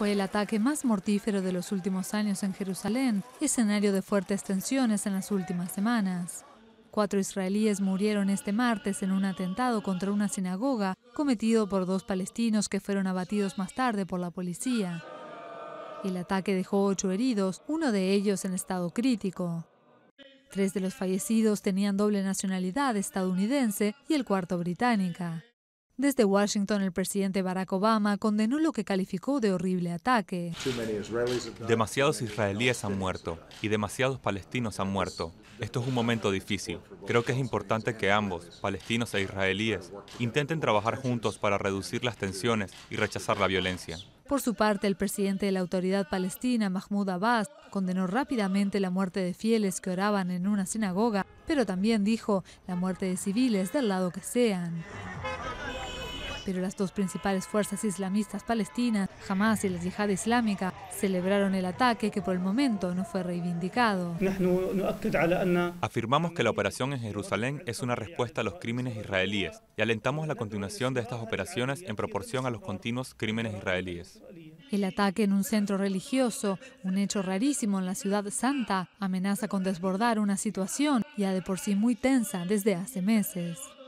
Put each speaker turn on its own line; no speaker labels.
fue el ataque más mortífero de los últimos años en Jerusalén, escenario de fuertes tensiones en las últimas semanas. Cuatro israelíes murieron este martes en un atentado contra una sinagoga cometido por dos palestinos que fueron abatidos más tarde por la policía. El ataque dejó ocho heridos, uno de ellos en estado crítico. Tres de los fallecidos tenían doble nacionalidad estadounidense y el cuarto británica. Desde Washington, el presidente Barack Obama condenó lo que calificó de horrible ataque.
Demasiados israelíes han muerto y demasiados palestinos han muerto. Esto es un momento difícil. Creo que es importante que ambos, palestinos e israelíes, intenten trabajar juntos para reducir las tensiones y rechazar la violencia.
Por su parte, el presidente de la autoridad palestina, Mahmoud Abbas, condenó rápidamente la muerte de fieles que oraban en una sinagoga, pero también dijo la muerte de civiles del lado que sean pero las dos principales fuerzas islamistas palestinas, Hamas y la Yihad Islámica, celebraron el ataque que por el momento no fue reivindicado.
Afirmamos que la operación en Jerusalén es una respuesta a los crímenes israelíes y alentamos la continuación de estas operaciones en proporción a los continuos crímenes israelíes.
El ataque en un centro religioso, un hecho rarísimo en la ciudad santa, amenaza con desbordar una situación ya de por sí muy tensa desde hace meses.